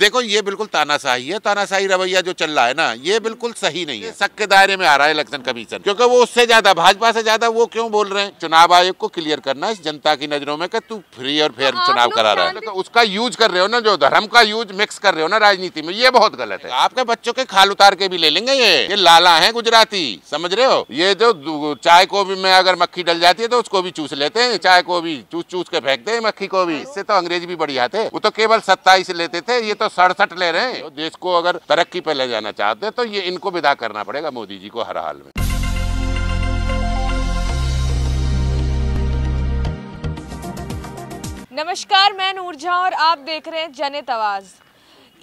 देखो ये बिल्कुल तानाशाही है तानाशाही रवैया जो चल रहा है ना ये बिल्कुल सही नहीं है शक के दायरे में आ रहा है इलेक्शन कमीशन क्योंकि वो उससे ज्यादा भाजपा से ज्यादा वो क्यों बोल रहे हैं चुनाव आयोग को क्लियर करना इस जनता की नजरों में तू फ्री और फेयर हाँ, चुनाव करा रहा है तो उसका यूज कर रहे हो ना जो धर्म का यूज मिक्स कर रहे हो ना राजनीति में ये बहुत गलत है आपके बच्चों के खाल उतार के भी ले लेंगे ये ये लाला है गुजराती समझ रहे हो ये जो चाय को भी में अगर मक्खी डल जाती है तो उसको भी चूस लेते हैं चाय को भी चूस चूस के फेंकते हैं मक्खी को भी इससे तो अंग्रेज भी बढ़िया थे वो तो केवल सत्ताईस लेते थे ये तो तो सड़सठ ले रहे हैं देश को अगर तरक्की पे ले जाना चाहते हैं तो ये इनको विदा करना पड़ेगा मोदी जी को हर हाल में नमस्कार मैं नूरझा और आप देख रहे हैं जनित आवाज़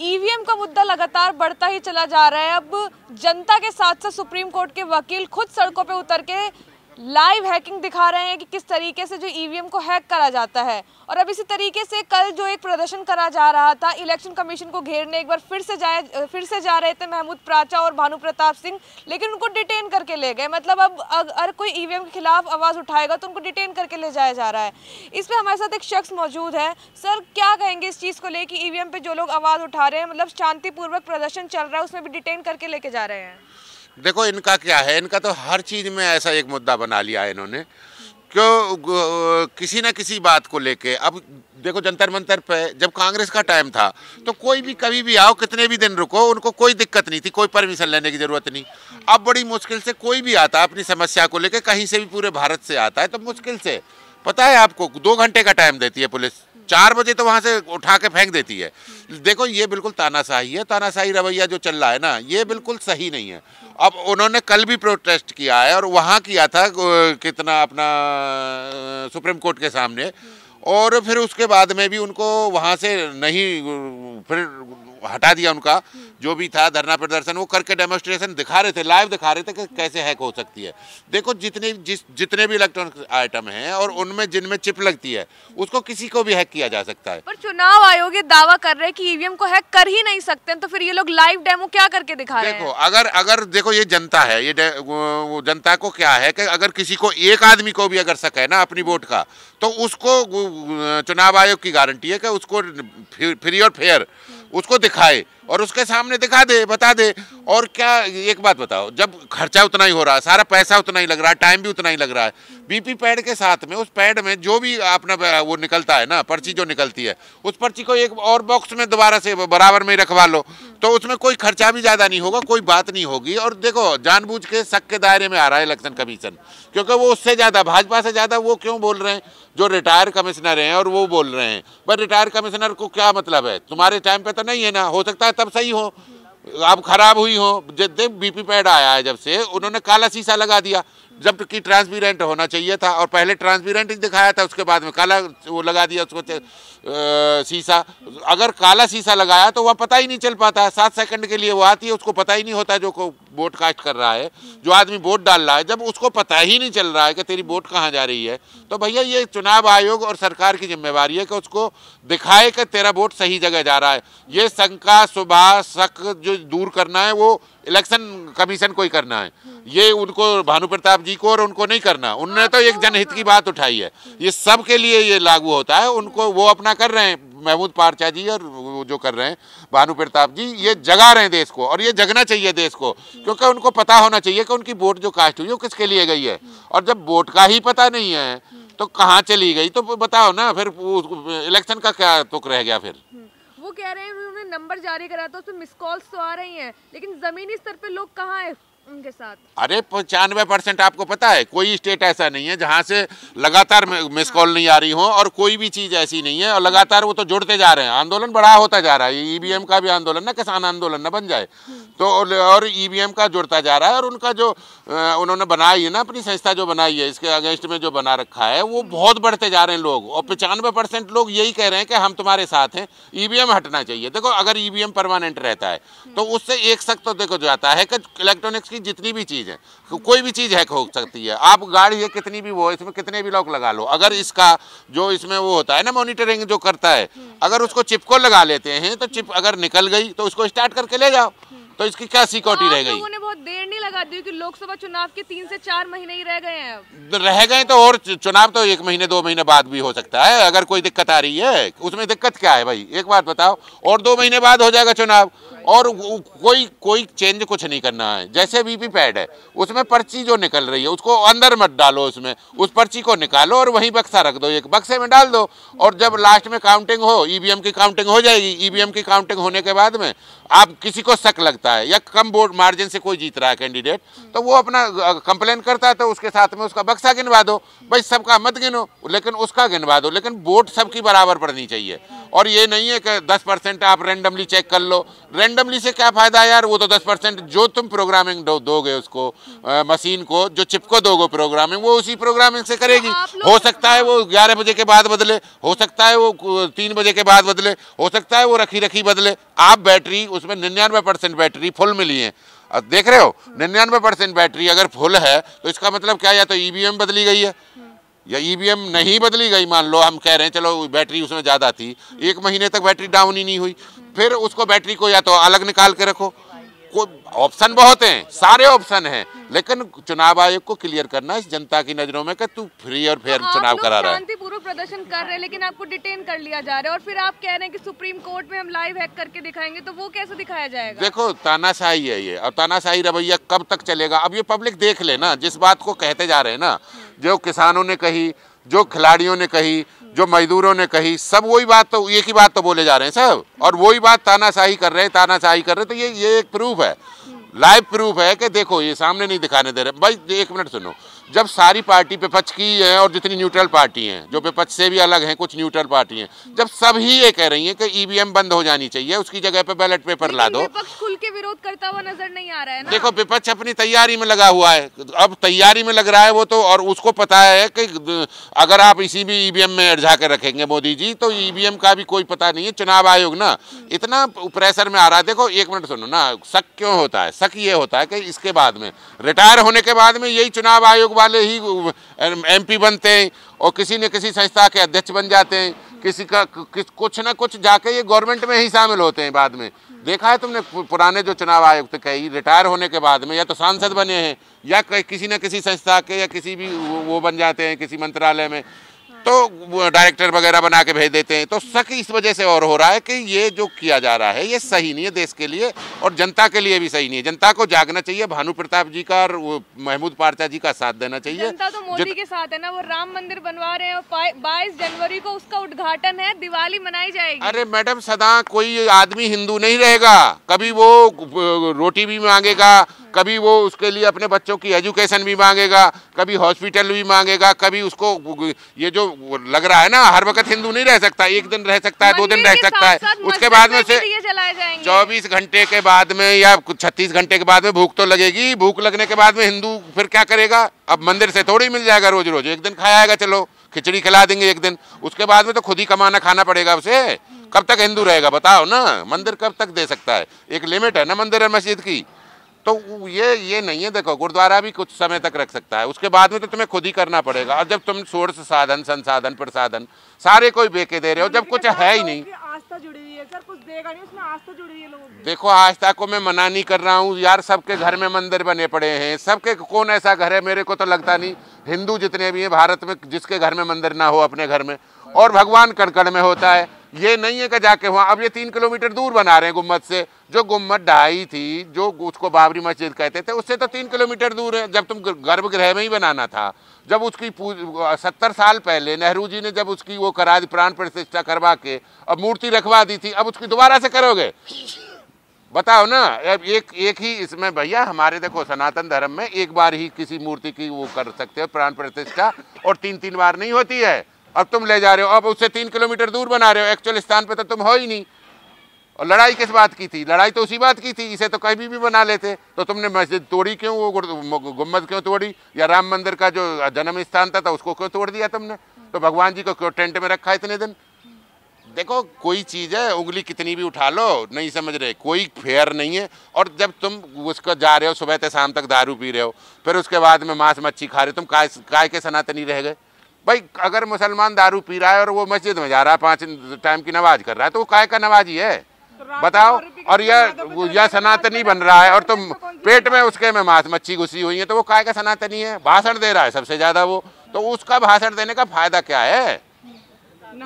ईवीएम e का मुद्दा लगातार बढ़ता ही चला जा रहा है अब जनता के साथ साथ सुप्रीम कोर्ट के वकील खुद सड़कों पर उतर के लाइव हैकिंग दिखा रहे हैं कि किस तरीके से जो ईवीएम e को हैक करा जाता है और अब इसी तरीके से कल जो एक प्रदर्शन करा जा रहा था इलेक्शन कमीशन को घेरने एक बार फिर से जाए फिर से जा रहे थे महमूद प्राचा और भानु प्रताप सिंह लेकिन उनको डिटेन करके ले गए मतलब अब अगर कोई ईवीएम e के खिलाफ आवाज़ उठाएगा तो उनको डिटेन करके ले जाया जा रहा है इस पर हमारे साथ एक शख्स मौजूद है सर क्या कहेंगे इस चीज़ को लेकर ई वी जो लोग आवाज़ उठा रहे हैं मतलब शांतिपूर्वक प्रदर्शन चल रहा है उसमें भी डिटेन करके लेके जा रहे हैं देखो इनका क्या है इनका तो हर चीज़ में ऐसा एक मुद्दा बना लिया है इन्होंने क्यों किसी ना किसी बात को लेके अब देखो जंतर मंतर पे जब कांग्रेस का टाइम था तो कोई भी कभी भी आओ कितने भी दिन रुको उनको कोई दिक्कत नहीं थी कोई परमिशन लेने की ज़रूरत नहीं अब बड़ी मुश्किल से कोई भी आता अपनी समस्या को लेके कहीं से भी पूरे भारत से आता है तो मुश्किल से पता है आपको दो घंटे का टाइम देती है पुलिस चार बजे तो वहाँ से उठा के फेंक देती है देखो ये बिल्कुल तानाशाही है तानाशाही रवैया जो चल रहा है ना ये बिल्कुल सही नहीं है अब उन्होंने कल भी प्रोटेस्ट किया है और वहाँ किया था कितना अपना सुप्रीम कोर्ट के सामने और फिर उसके बाद में भी उनको वहाँ से नहीं फिर हटा दिया उनका जो भी था धरना प्रदर्शन वो करके डेमोस्ट्रेशन दिखा रहे थे लाइव दिखा रहे थे कि कैसे हैक हो सकती है देखो जितने जिस जितने भी इलेक्ट्रॉनिक आइटम हैं और उनमें जिनमें चिप लगती है उसको किसी को भी हैक किया जा सकता है पर चुनाव आयोग ये दावा कर रहे हैं कि ईवीएम e को हैक कर ही नहीं सकते तो फिर ये लोग लाइव डेमो क्या करके दिखा रहे देखो अगर अगर देखो ये जनता है ये जनता को क्या है कि अगर किसी को एक आदमी को भी अगर शक है ना अपनी वोट का तो उसको चुनाव आयोग की गारंटी है कि उसको फ्री और फेयर उसको दिखाए और उसके सामने दिखा दे बता दे और क्या एक बात बताओ जब खर्चा उतना ही हो रहा है सारा पैसा उतना ही लग रहा है टाइम भी उतना ही लग रहा है बीपी पैड के साथ में उस पैड में जो भी अपना वो निकलता है ना पर्ची जो निकलती है उस पर्ची को एक और बॉक्स में दोबारा से बराबर में रखवा लो तो उसमें कोई खर्चा भी ज़्यादा नहीं होगा कोई बात नहीं होगी और देखो जानबूझ के शक के दायरे में आ रहा है इलेक्शन कमीशन क्योंकि वो उससे ज़्यादा भाजपा से ज़्यादा वो क्यों बोल रहे हैं जो रिटायर कमिश्नर हैं और वो बोल रहे हैं पर रिटायर कमिश्नर को क्या मतलब है तुम्हारे टाइम पर तो नहीं है ना हो सकता है तब सही हो अब खराब हुई हो जब बीपी पैड आया है जब से उन्होंने काला शीशा लगा दिया जबकि ट्रांसपेरेंट होना चाहिए था और पहले ट्रांसपेरेंट ही दिखाया था उसके बाद में काला वो लगा दिया उसको शीशा अगर काला शीशा लगाया तो वह पता ही नहीं चल पाता है सात सेकंड के लिए वो आती है उसको पता ही नहीं होता जो को वोट कास्ट कर रहा है जो आदमी वोट डाल रहा है जब उसको पता ही नहीं चल रहा है कि तेरी वोट कहाँ जा रही है तो भैया ये चुनाव आयोग और सरकार की जिम्मेवारी है कि उसको दिखाए कि तेरा वोट सही जगह जा रहा है ये शंका सुबह शक जो दूर करना है वो इलेक्शन कमीशन को ही करना है ये उनको भानु प्रताप जी को और उनको नहीं करना उनने तो एक जनहित की बात उठाई है ये सब के लिए ये लागू होता है उनको वो अपना कर रहे हैं महमूद पारचा जी और जो कर रहे हैं भानु प्रताप जी ये जगा रहे हैं देश को और ये जगना चाहिए देश को क्योंकि उनको पता होना चाहिए कि उनकी वोट जो कास्ट हुई वो किसके लिए गई है और जब वोट का ही पता नहीं है तो कहाँ चली गई तो बताओ ना फिर इलेक्शन का क्या तुक रह गया फिर वो कह रहे हैं उन्होंने नंबर जारी करा था तो उसमें मिस कॉल्स तो आ रही हैं लेकिन ज़मीनी स्तर पे लोग कहाँ हैं उनके साथ अरे पचानवे परसेंट आपको पता है कोई स्टेट ऐसा नहीं है जहाँ से लगातार मिस कॉल नहीं आ रही हो और कोई भी चीज़ ऐसी नहीं है और लगातार वो तो जुड़ते जा रहे हैं आंदोलन बड़ा होता जा रहा है ईवीएम e का भी आंदोलन ना किसान आंदोलन ना बन जाए तो और ईवीएम e का जुड़ता जा रहा है और उनका जो उन्होंने बनाई है ना अपनी संस्था जो बनाई है इसके अगेंस्ट में जो बना रखा है वो हम्म। बहुत बढ़ते जा रहे हैं लोग और पचानवे परसेंट लोग यही कह रहे हैं कि हम तुम्हारे साथ हैं ईवीएम e हटना चाहिए देखो अगर ईवीएम परमानेंट रहता है तो हम्म। उससे एक शक तो देखो जाता है कि इलेक्ट्रॉनिक्स की जितनी भी चीज़ है को, कोई भी चीज़ हैक हो सकती है आप गाड़ी है कितनी भी वो इसमें कितने भी लॉक लगा लो अगर इसका जो इसमें वो होता है ना मॉनिटरिंग जो करता है अगर उसको चिपको लगा लेते हैं तो चिप अगर निकल गई तो उसको स्टार्ट करके ले जाओ तो इसकी क्या सिक्योरिटी हाँ, रह गई बहुत देर नहीं लगा दी कि लोकसभा चुनाव के तीन से चार महीने ही रह गए हैं रह गए तो और चुनाव तो एक महीने दो महीने बाद भी हो सकता है अगर कोई दिक्कत आ रही है उसमें दिक्कत क्या है भाई एक बात बताओ और दो महीने बाद हो जाएगा चुनाव और कोई कोई चेंज कुछ नहीं करना है जैसे वीपी पैड है उसमें पर्ची जो निकल रही है उसको अंदर मत डालो उसमें उस पर्ची को निकालो और वहीं बक्सा रख दो एक बक्से में डाल दो और जब लास्ट में काउंटिंग हो ईवीएम e की काउंटिंग हो जाएगी ईवीएम e की काउंटिंग होने के बाद में आप किसी को शक लगता है या कम वोट मार्जिन से कोई जीत रहा है कैंडिडेट तो वो अपना कंप्लेन करता है तो उसके साथ में उसका बक्सा गिनवा दो भाई सबका मत गिनो लेकिन उसका गिनवा दो लेकिन वोट सबकी बराबर पड़नी चाहिए और ये नहीं है कि दस परसेंट आप रेंडमली चेक कर लो रेंडमली से क्या फ़ायदा यार वो तो दस परसेंट जो तुम प्रोग्रामिंग दो, दोगे उसको आ, मशीन को जो चिपको दोगे प्रोग्रामिंग वो उसी प्रोग्रामिंग से करेगी हो सकता है वो ग्यारह बजे के बाद बदले हो सकता है वो तीन बजे के बाद बदले हो सकता है वो रखी रखी बदले आप बैटरी उसमें निन्यानवे परसेंट बैटरी फुल मिली है देख रहे हो निन्यानवे परसेंट बैटरी अगर फुल है तो इसका मतलब क्या या तो ई e बदली गई है या ई e नहीं बदली गई मान लो हम कह रहे हैं चलो बैटरी उसमें ज़्यादा थी एक महीने तक बैटरी डाउन ही नहीं हुई फिर उसको बैटरी को या तो अलग निकाल के रखो ऑप्शन बहुत हैं सारे ऑप्शन हैं लेकिन चुनाव आयोग को क्लियर करना है जनता की नजरों में कि तू फ्री और फेयर तो चुनाव करा रहा है पूर्व प्रदर्शन कर रहे हैं लेकिन आपको डिटेन कर लिया जा रहा है और फिर आप कह रहे हैं कि सुप्रीम कोर्ट में हम लाइव हैक करके दिखाएंगे तो वो कैसे दिखाया जाएगा देखो तानाशाही है ये और तानाशाही रवैया कब तक चलेगा अब ये पब्लिक देख लेना जिस बात को कहते जा रहे हैं ना जो किसानों ने कही जो खिलाड़ियों ने कही जो मजदूरों ने कही सब वही बात तो एक ही बात तो बोले जा रहे हैं सब और वही बात तानाशाही कर रहे हैं तानाशाही कर रहे हैं तो ये ये एक प्रूफ है लाइव प्रूफ है कि देखो ये सामने नहीं दिखाने दे रहे भाई एक मिनट सुनो जब सारी पार्टी विपक्ष की है और जितनी न्यूट्रल पार्टी हैं जो विपक्ष से भी अलग हैं कुछ न्यूट्रल पार्टी हैं जब सभी ये कह रही हैं कि ईवीएम e बंद हो जानी चाहिए उसकी जगह पे बैलेट पेपर ला दो खुल के विरोध करता हुआ नजर नहीं आ रहा है ना? देखो विपक्ष अपनी तैयारी में लगा हुआ है अब तैयारी में लग रहा है वो तो और उसको पता है कि अगर आप इसी भी ईवीएम e में अड़झा कर रखेंगे मोदी जी तो ईवीएम e का भी कोई पता नहीं है चुनाव आयोग ना इतना प्रेशर में आ रहा है देखो एक मिनट सुनो ना शक क्यों होता है शक ये होता है कि इसके बाद में रिटायर होने के बाद में यही चुनाव आयोग वाले ही एमपी बनते हैं और किसी न किसी संस्था के अध्यक्ष बन जाते हैं किसी का किस कुछ ना कुछ जाके ये गवर्नमेंट में ही शामिल होते हैं बाद में देखा है तुमने पुराने जो चुनाव आयुक्त कही रिटायर होने के बाद में या तो सांसद बने हैं या किसी न किसी संस्था के या किसी भी वो बन जाते हैं किसी मंत्रालय में तो डायरेक्टर वगैरह बना के भेज देते हैं तो शक इस वजह से और हो रहा है कि ये जो किया जा रहा है ये सही नहीं है देश के लिए और जनता के लिए भी सही नहीं है जनता को जागना चाहिए भानु प्रताप जी का और महमूद पारचा जी का साथ देना चाहिए जनता तो मोदी के साथ है ना वो राम मंदिर बनवा रहे हैं बाईस जनवरी को उसका उद्घाटन है दिवाली मनाई जाएगी अरे मैडम सदा कोई आदमी हिंदू नहीं रहेगा कभी वो रोटी भी मांगेगा कभी वो उसके लिए अपने बच्चों की एजुकेशन भी मांगेगा कभी हॉस्पिटल भी मांगेगा कभी उसको ये जो लग रहा है ना हर वक्त हिंदू नहीं रह सकता एक दिन रह सकता है दो दिन रह सकता है उसके बाद में से चौबीस घंटे के बाद में या छत्तीस घंटे के बाद में भूख तो लगेगी भूख लगने के बाद में हिंदू फिर क्या करेगा अब मंदिर से थोड़ी मिल जाएगा रोज रोज एक दिन खाएगा चलो खिचड़ी खिला देंगे एक दिन उसके बाद में तो खुद ही कमाना खाना पड़ेगा उसे कब तक हिंदू रहेगा बताओ ना मंदिर कब तक दे सकता है एक लिमिट है ना मंदिर और मस्जिद की तो ये ये नहीं है देखो गुरुद्वारा भी कुछ समय तक रख सकता है उसके बाद में तो तुम्हें खुद ही करना पड़ेगा और जब तुम सोर्स साधन संसाधन प्रसाधन सारे कोई बेके दे रहे हो जब कुछ तो है ही नहीं आस्था जुड़ी हुई है सर कुछ देगा नहीं उसमें आस्था जुड़ी हुई है देखो आस्था को मैं मना नहीं कर रहा हूँ यार सबके घर में मंदिर बने पड़े हैं सबके कौन ऐसा घर है मेरे को तो लगता नहीं हिंदू जितने भी हैं भारत में जिसके घर में मंदिर ना हो अपने घर में और भगवान कड़कड़ में होता है ये नहीं है कि जाके वहाँ अब ये तीन किलोमीटर दूर बना रहे हैं गुम्मत से जो गुम्मत ढाई थी जो उसको बाबरी मस्जिद कहते थे उससे तो तीन किलोमीटर दूर है जब तुम गर्भगृह में ही बनाना था जब उसकी सत्तर साल पहले नेहरू जी ने जब उसकी वो करा दी प्राण प्रतिष्ठा करवा के अब मूर्ति रखवा दी थी अब उसकी दोबारा से करोगे बताओ ना अब एक एक ही इसमें भैया हमारे देखो सनातन धर्म में एक बार ही किसी मूर्ति की वो कर सकते हो प्राण प्रतिष्ठा और तीन तीन बार नहीं होती है अब तुम ले जा रहे हो अब उससे तीन किलोमीटर दूर बना रहे हो एक्चुअल स्थान पर तो तुम हो ही नहीं और लड़ाई किस बात की थी लड़ाई तो उसी बात की थी इसे तो कहीं भी बना लेते तो तुमने मस्जिद तोड़ी क्यों वो गुम्बद क्यों तोड़ी या राम मंदिर का जो जन्म स्थान था, था तो उसको क्यों तोड़ दिया तुमने तो भगवान जी को क्यों टेंट में रखा इतने दिन देखो कोई चीज़ है उंगली कितनी भी उठा लो नहीं समझ रहे कोई फेयर नहीं है और जब तुम उसको जा रहे हो सुबह से शाम तक दारू पी रहे हो फिर उसके बाद में मांस मच्छी खा रहे हो तुम काय काय के सनातनी रह गए भाई अगर मुसलमान दारू पी रहा है और वो मस्जिद में जा रहा है पांच टाइम की नमाज कर रहा है तो वो काय का ही है तो बताओ और यह यह सनातनी बन रहा है और तुम पेट में उसके में मांस मच्छी घुसी हुई है तो वो काय का सनातनी है भाषण दे रहा है सबसे ज़्यादा वो तो उसका भाषण देने का फायदा क्या है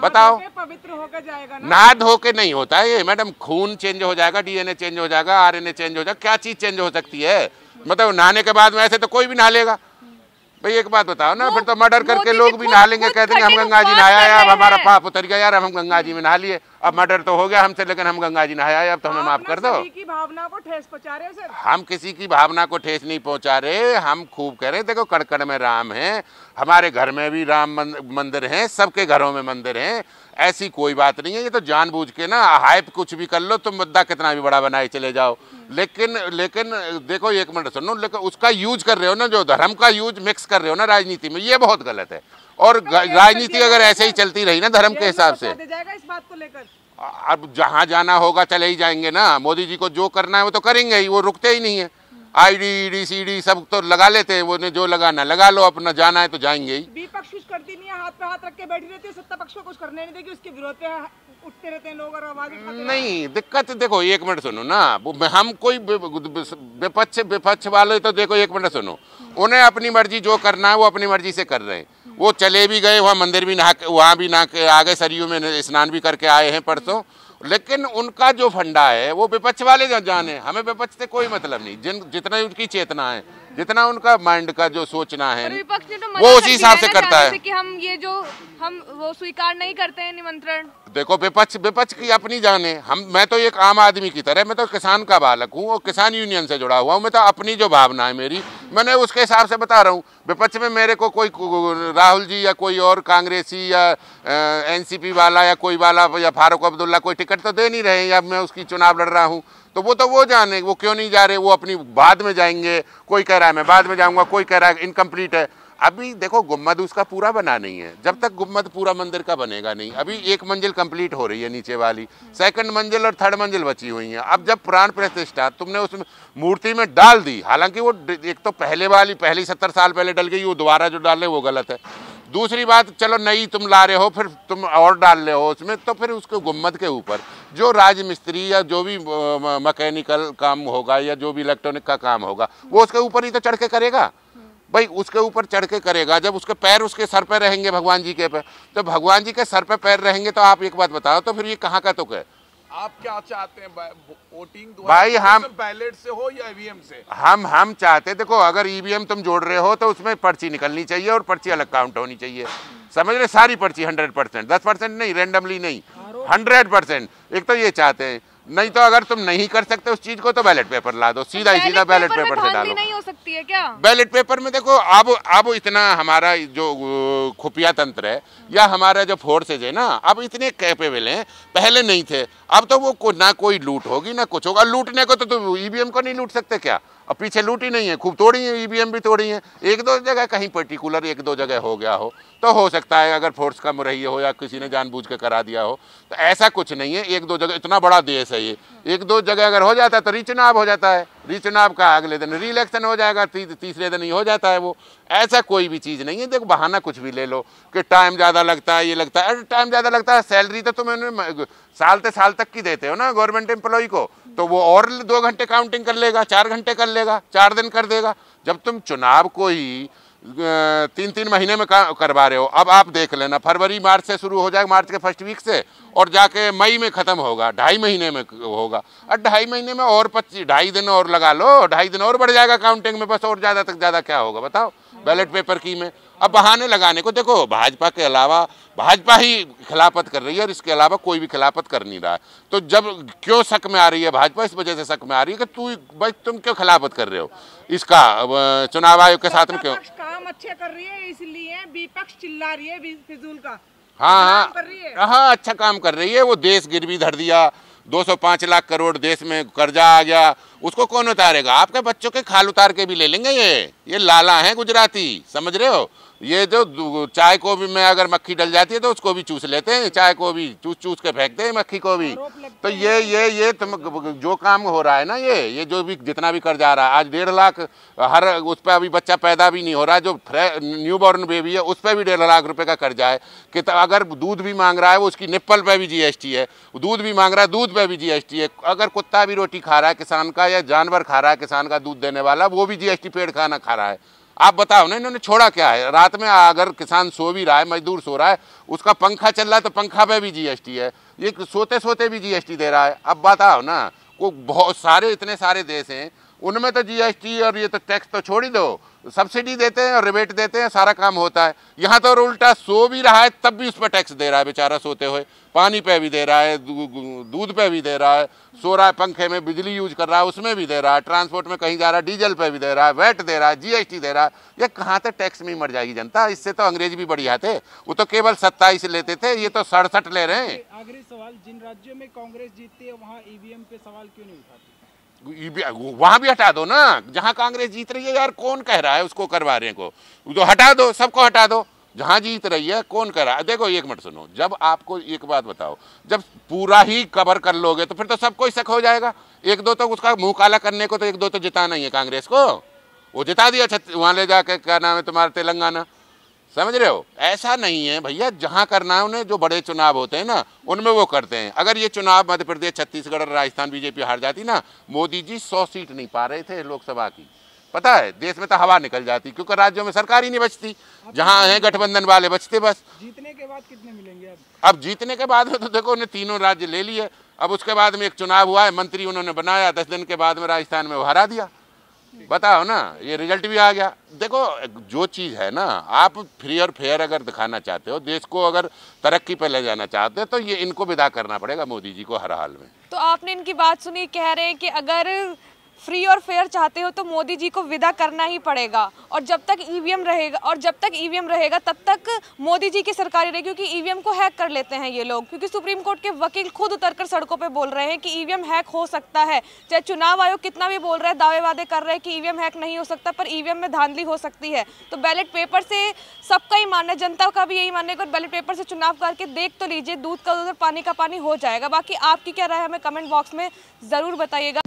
बताओ पवित्र होकर जाएगा ना धो के नहीं होता है ये मैडम खून चेंज हो जाएगा डीएनए चेंज हो जाएगा आरएनए चेंज हो जाएगा क्या चीज़ चेंज हो सकती है मतलब नहाने के बाद में ऐसे तो कोई भी नहा लेगा भाई एक बात बताओ ना फिर तो मर्डर करके लोग भी नहा लेंगे कह देंगे हम गंगा जी नहाया अब हमारा पाप उतर गया यार हम गंगा जी में नहा लिए अब मर्डर तो हो गया हमसे लेकिन हम गंगा जी नहाया अब तो हमें माफ कर दो की भावना को ठेस पहुंचा रहे सर हम किसी की भावना को ठेस नहीं पहुंचा रहे हम खूब कह रहे हैं देखो कड़कड़ में राम है हमारे घर में भी राम मंदिर है सबके घरों में मंदिर है ऐसी कोई बात नहीं है ये तो जानबूझ के ना हाइप कुछ भी कर लो तो मुद्दा कितना भी बड़ा बनाए चले जाओ लेकिन लेकिन देखो एक मिनट सुनो लेकिन उसका यूज कर रहे हो ना जो धर्म का यूज मिक्स कर रहे हो ना राजनीति में ये बहुत गलत है और तो राजनीति तो अगर ऐसे ही तो चलती रही ना धर्म के हिसाब से लेकर अब जहाँ जाना होगा चले ही जाएंगे ना मोदी जी को जो करना है वो तो करेंगे ही वो रुकते ही नहीं है I D D C D सब तो लगा लेते हैं वो ने जो लगाना लगा लो अपना जाना है तो जाएंगे ही विपक्ष कुछ करती नहीं है हाथ पे हाथ रख के बैठी रहती है सत्ता पक्ष को कुछ करने नहीं देगी उसके विरोध पे उठते रहते हैं लोग और आवाज नहीं दिक्कत देखो एक मिनट सुनो ना हम कोई विपक्ष विपक्ष वाले तो देखो एक मिनट सुनो उन्हें अपनी मर्जी जो करना है वो अपनी मर्जी से कर रहे हैं वो चले भी गए वहाँ मंदिर भी नहा वहाँ भी नहा के आ गए सरयू में स्नान भी करके आए हैं परसों लेकिन उनका जो फंडा है वो विपक्ष वाले जाने हमें विपक्ष से कोई मतलब नहीं जिन जितना उनकी चेतना है जितना उनका माइंड का जो सोचना है तो वो उसी हिसाब से करता है कि हम ये जो हम वो स्वीकार नहीं करते हैं निमंत्रण देखो विपक्ष विपक्ष की अपनी जाने हम मैं तो एक आम आदमी की तरह मैं तो किसान का बालक हूँ और किसान यूनियन से जुड़ा हुआ हूँ मैं तो अपनी जो भावना है मेरी मैंने उसके हिसाब से बता रहा हूँ विपक्ष में मेरे को कोई राहुल जी या कोई और कांग्रेसी या एनसीपी वाला या कोई वाला या फारूक अब्दुल्ला कोई टिकट तो दे नहीं रहे या मैं उसकी चुनाव लड़ रहा हूँ तो वो तो वो जाने वो क्यों नहीं जा रहे वो अपनी बाद में जाएंगे कोई कह रहा है मैं बाद में जाऊँगा कोई कह रहा है इनकम्प्लीट है अभी देखो गुम्बद उसका पूरा बना नहीं है जब तक गुम्बद पूरा मंदिर का बनेगा नहीं अभी एक मंजिल कंप्लीट हो रही है नीचे वाली सेकंड मंजिल और थर्ड मंजिल बची हुई है अब जब प्राण प्रतिष्ठा तुमने उस मूर्ति में डाल दी हालांकि वो एक तो पहले वाली पहली सत्तर साल पहले डल गई वो दोबारा जो डाल वो गलत है दूसरी बात चलो नई तुम ला रहे हो फिर तुम और डाल रहे हो उसमें तो फिर उसको गुम्बद के ऊपर जो राजमिस्त्री या जो भी मैकेनिकल काम होगा या जो भी इलेक्ट्रॉनिक का काम होगा वो उसके ऊपर ही तो चढ़ के करेगा भाई उसके ऊपर चढ़ के करेगा जब उसके पैर उसके सर पर रहेंगे भगवान जी के पे तो भगवान जी के सर पर पैर रहेंगे तो आप एक बात बताओ तो फिर ये कहाँ का तो है आप क्या चाहते हैं वोटिंग भाई हम बैलेट से हो या ईवीएम e से हम हम चाहते देखो अगर ईवीएम e तुम जोड़ रहे हो तो उसमें पर्ची निकलनी चाहिए और पर्ची अलग काउंट होनी चाहिए समझ रहे सारी पर्ची हंड्रेड परसेंट दस परसेंट नहीं रेंडमली नहीं हंड्रेड परसेंट एक तो ये चाहते हैं नहीं तो अगर तुम नहीं कर सकते उस चीज को तो बैलेट पेपर ला दो तो सीधा ही सीधा बैलेट पेपर, से डालो नहीं हो सकती है क्या बैलेट पेपर में देखो अब अब इतना हमारा जो खुफिया तंत्र है या हमारा जो फोर्सेज है ना अब इतने कैपेबल हैं पहले नहीं थे अब तो वो को, ना कोई लूट होगी ना कुछ होगा लूटने को तो तुम ईवीएम e को नहीं लूट सकते क्या और पीछे लूटी नहीं है खूब तोड़ी है ईवीएम e भी तोड़ी है एक दो जगह कहीं पर्टिकुलर एक दो जगह हो गया हो तो हो सकता है अगर फोर्स कम रही हो या किसी ने जानबूझ के करा दिया हो तो ऐसा कुछ नहीं है एक दो जगह इतना बड़ा देश है ये एक दो जगह अगर हो जाता है तो रिचनाब हो जाता है रिचनाब का अगले दिन री इलेक्शन हो जाएगा ती, तीसरे दिन ही हो जाता है वो ऐसा कोई भी चीज़ नहीं है देखो बहाना कुछ भी ले लो कि टाइम ज़्यादा लगता है ये लगता है टाइम ज़्यादा लगता है सैलरी तो तुम उन्हें साल से साल तक की देते हो ना गवर्नमेंट एम्प्लॉय को तो वो और दो घंटे काउंटिंग कर लेगा चार घंटे कर लेगा चार दिन कर देगा जब तुम चुनाव को ही तीन तीन महीने में करवा रहे हो अब आप देख लेना फरवरी मार्च से शुरू हो जाएगा मार्च के फर्स्ट वीक से और जाके मई में ख़त्म होगा ढाई महीने में होगा और ढाई महीने में और पच्चीस ढाई दिन और लगा लो ढाई दिन और बढ़ जाएगा काउंटिंग में बस और ज़्यादा तक ज़्यादा क्या होगा बताओ बैलेट पेपर की में अब बहाने लगाने को देखो भाजपा के अलावा भाजपा ही खिलाफत कर रही है और इसके अलावा कोई भी खिलाफत कर नहीं रहा तो जब क्यों शक में आ रही है भाजपा इस वजह से शक में आ रही है कि तू भाई तुम क्यों खिलाफत कर रहे हो इसका चुनाव आयोग के साथ में क्यों काम अच्छे कर रही है इसलिए विपक्ष चिल्ला रही है फिजूल का हाँ हाँ हाँ अच्छा काम कर रही है वो देश गिरवी धर दिया 205 लाख करोड़ देश में कर्जा आ गया उसको कौन उतारेगा आपके बच्चों के खाल उतार के भी ले लेंगे ये ये लाला हैं गुजराती समझ रहे हो ये जो तो चाय को भी में अगर मक्खी डल जाती है तो उसको भी चूस लेते हैं चाय को भी चूस चूस के फेंकते हैं मक्खी को भी तो ये ये ये तुम तो जो काम हो रहा है ना ये ये जो भी जितना भी कर जा रहा है आज डेढ़ लाख हर उस पर अभी बच्चा पैदा भी नहीं हो रहा जो न्यू बॉर्न बेबी है उस पर भी डेढ़ लाख रुपये का कर्जा है कि तो अगर दूध भी मांग रहा है वो उसकी निप्पल पर भी जी है दूध भी मांग रहा है दूध पर भी जी है अगर कुत्ता भी रोटी खा रहा है किसान का या जानवर खा रहा है किसान का दूध देने वाला वो भी जी पेड़ खाना खा रहा है आप बताओ ना इन्होंने छोड़ा क्या है रात में अगर किसान सो भी रहा है मजदूर सो रहा है उसका पंखा चल रहा है तो पंखा पे भी जीएसटी है ये सोते सोते भी जीएसटी दे रहा है अब बताओ ना को बहुत सारे इतने सारे देश हैं उनमें तो जीएसटी और ये तो टैक्स तो छोड़ ही दो सब्सिडी देते हैं और रिबेट देते हैं सारा काम होता है यहाँ तो उल्टा सो भी रहा है तब भी उस पर टैक्स दे रहा है बेचारा सोते हुए पानी पे भी दे रहा है दूध पे भी दे रहा है सो रहा है पंखे में बिजली यूज कर रहा है उसमें भी दे रहा है ट्रांसपोर्ट में कहीं जा रहा है डीजल पे भी दे रहा है वैट दे रहा है जीएसटी दे रहा है ये कहाँ तक टैक्स में मर जाएगी जनता इससे तो अंग्रेज भी बढ़िया थे वो तो केवल सत्ताईस लेते थे ये तो सड़सठ ले रहे हैं आखिरी सवाल जिन राज्यों में कांग्रेस जीतती है वहाँ ईवीएम पे सवाल क्यों नहीं उठाती वहां भी हटा दो ना जहां कांग्रेस जीत रही है यार कौन कह रहा है उसको करवा रहे को तो हटा दो सबको हटा दो जहां जीत रही है कौन कर रहा है देखो एक मिनट सुनो जब आपको एक बात बताओ जब पूरा ही कवर कर लोगे तो फिर तो सबको ही शक हो जाएगा एक दो तो उसका मुंह काला करने को तो एक दो तो जिताना ही है कांग्रेस को वो जिता दिया वहाँ ले जाके क्या नाम है तुम्हारा तेलंगाना समझ रहे हो ऐसा नहीं है भैया जहाँ करना है उन्हें जो बड़े चुनाव होते हैं ना उनमें वो करते हैं अगर ये चुनाव मध्य प्रदेश छत्तीसगढ़ और राजस्थान बीजेपी हार जाती ना मोदी जी सौ सीट नहीं पा रहे थे लोकसभा की पता है देश में तो हवा निकल जाती क्योंकि राज्यों में सरकार ही नहीं बचती जहाँ है गठबंधन वाले बचते बस जीतने के बाद कितने मिलेंगे अब अब जीतने के बाद में तो देखो उन्हें तीनों राज्य ले लिए अब उसके बाद में एक चुनाव हुआ है मंत्री उन्होंने बनाया दस दिन के बाद में राजस्थान में वो हरा दिया बताओ ना ये रिजल्ट भी आ गया देखो जो चीज़ है ना आप फ्री और फेयर अगर दिखाना चाहते हो देश को अगर तरक्की पर ले जाना चाहते हो तो ये इनको विदा करना पड़ेगा मोदी जी को हर हाल में तो आपने इनकी बात सुनी कह रहे हैं कि अगर फ्री और फेयर चाहते हो तो मोदी जी को विदा करना ही पड़ेगा और जब तक ईवीएम e रहेगा और जब तक ईवीएम e रहेगा तब तक मोदी जी की सरकार रहेगी क्योंकि ईवीएम e को हैक कर लेते हैं ये लोग क्योंकि सुप्रीम कोर्ट के वकील खुद उतर कर सड़कों पर बोल रहे हैं कि ईवीएम हैक हो सकता है चाहे चुनाव आयोग कितना भी बोल रहा है दावे वादे कर रहे हैं कि ईवीएम हैक नहीं हो सकता पर ईवीएम में धांधली हो सकती है तो बैलेट पेपर से सबका ही मानना जनता का भी यही मानना है बैलेट पेपर से चुनाव करके देख तो लीजिए दूध का दूध और पानी का पानी हो जाएगा बाकी आपकी क्या राय हमें कमेंट बॉक्स में ज़रूर बताइएगा